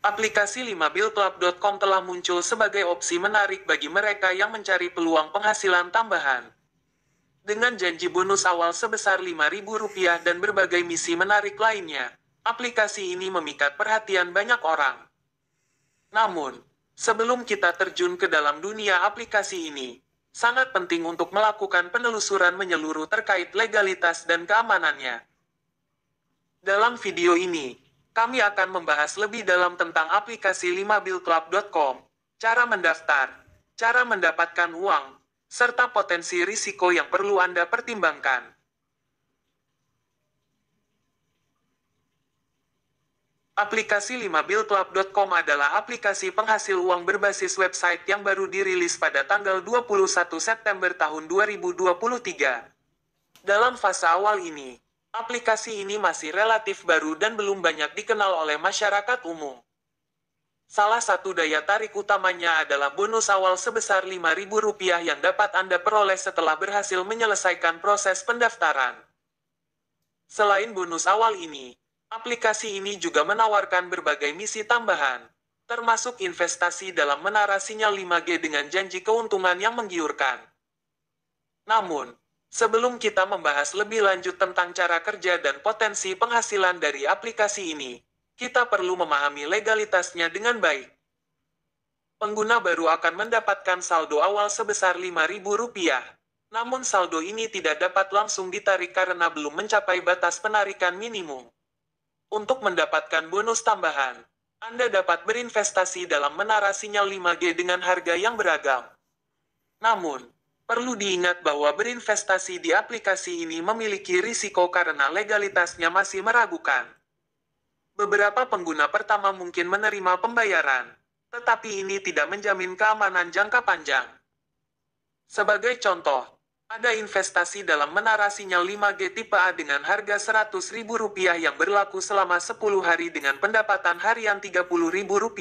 Aplikasi 5billclub.com telah muncul sebagai opsi menarik bagi mereka yang mencari peluang penghasilan tambahan. Dengan janji bonus awal sebesar Rp5.000 dan berbagai misi menarik lainnya, aplikasi ini memikat perhatian banyak orang. Namun, sebelum kita terjun ke dalam dunia aplikasi ini, sangat penting untuk melakukan penelusuran menyeluruh terkait legalitas dan keamanannya. Dalam video ini, kami akan membahas lebih dalam tentang aplikasi 5billclub.com, cara mendaftar, cara mendapatkan uang, serta potensi risiko yang perlu Anda pertimbangkan. Aplikasi 5billclub.com adalah aplikasi penghasil uang berbasis website yang baru dirilis pada tanggal 21 September tahun 2023. Dalam fase awal ini, Aplikasi ini masih relatif baru dan belum banyak dikenal oleh masyarakat umum. Salah satu daya tarik utamanya adalah bonus awal sebesar Rp5.000 yang dapat Anda peroleh setelah berhasil menyelesaikan proses pendaftaran. Selain bonus awal ini, aplikasi ini juga menawarkan berbagai misi tambahan, termasuk investasi dalam menara sinyal 5G dengan janji keuntungan yang menggiurkan. Namun, Sebelum kita membahas lebih lanjut tentang cara kerja dan potensi penghasilan dari aplikasi ini, kita perlu memahami legalitasnya dengan baik. Pengguna baru akan mendapatkan saldo awal sebesar Rp5.000. Namun saldo ini tidak dapat langsung ditarik karena belum mencapai batas penarikan minimum. Untuk mendapatkan bonus tambahan, Anda dapat berinvestasi dalam menara sinyal 5G dengan harga yang beragam. Namun, Perlu diingat bahwa berinvestasi di aplikasi ini memiliki risiko karena legalitasnya masih meragukan. Beberapa pengguna pertama mungkin menerima pembayaran, tetapi ini tidak menjamin keamanan jangka panjang. Sebagai contoh, ada investasi dalam menara sinyal 5G tipe A dengan harga Rp100.000 yang berlaku selama 10 hari dengan pendapatan harian Rp30.000.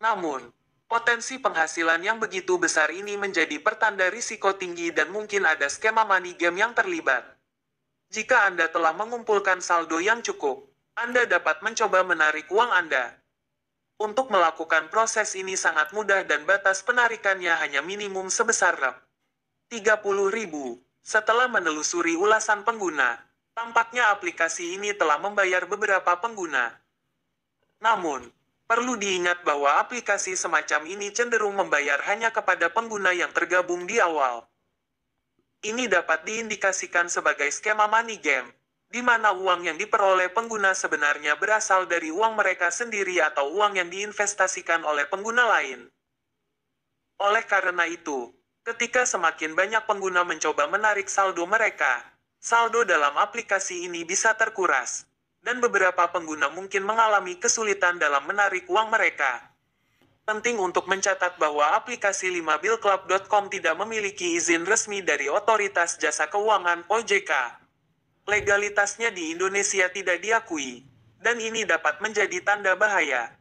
Namun, Potensi penghasilan yang begitu besar ini menjadi pertanda risiko tinggi dan mungkin ada skema money game yang terlibat. Jika Anda telah mengumpulkan saldo yang cukup, Anda dapat mencoba menarik uang Anda. Untuk melakukan proses ini sangat mudah dan batas penarikannya hanya minimum sebesar Rp30.000. Setelah menelusuri ulasan pengguna, tampaknya aplikasi ini telah membayar beberapa pengguna. Namun, Perlu diingat bahwa aplikasi semacam ini cenderung membayar hanya kepada pengguna yang tergabung di awal. Ini dapat diindikasikan sebagai skema money game, di mana uang yang diperoleh pengguna sebenarnya berasal dari uang mereka sendiri atau uang yang diinvestasikan oleh pengguna lain. Oleh karena itu, ketika semakin banyak pengguna mencoba menarik saldo mereka, saldo dalam aplikasi ini bisa terkuras dan beberapa pengguna mungkin mengalami kesulitan dalam menarik uang mereka. Penting untuk mencatat bahwa aplikasi 5 billclubcom tidak memiliki izin resmi dari Otoritas Jasa Keuangan OJK. Legalitasnya di Indonesia tidak diakui, dan ini dapat menjadi tanda bahaya.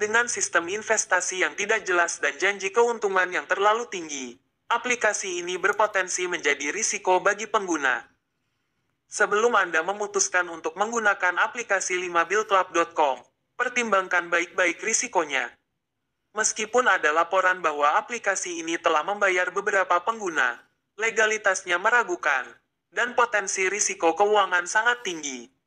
Dengan sistem investasi yang tidak jelas dan janji keuntungan yang terlalu tinggi, aplikasi ini berpotensi menjadi risiko bagi pengguna. Sebelum Anda memutuskan untuk menggunakan aplikasi 5 billclubcom pertimbangkan baik-baik risikonya. Meskipun ada laporan bahwa aplikasi ini telah membayar beberapa pengguna, legalitasnya meragukan, dan potensi risiko keuangan sangat tinggi.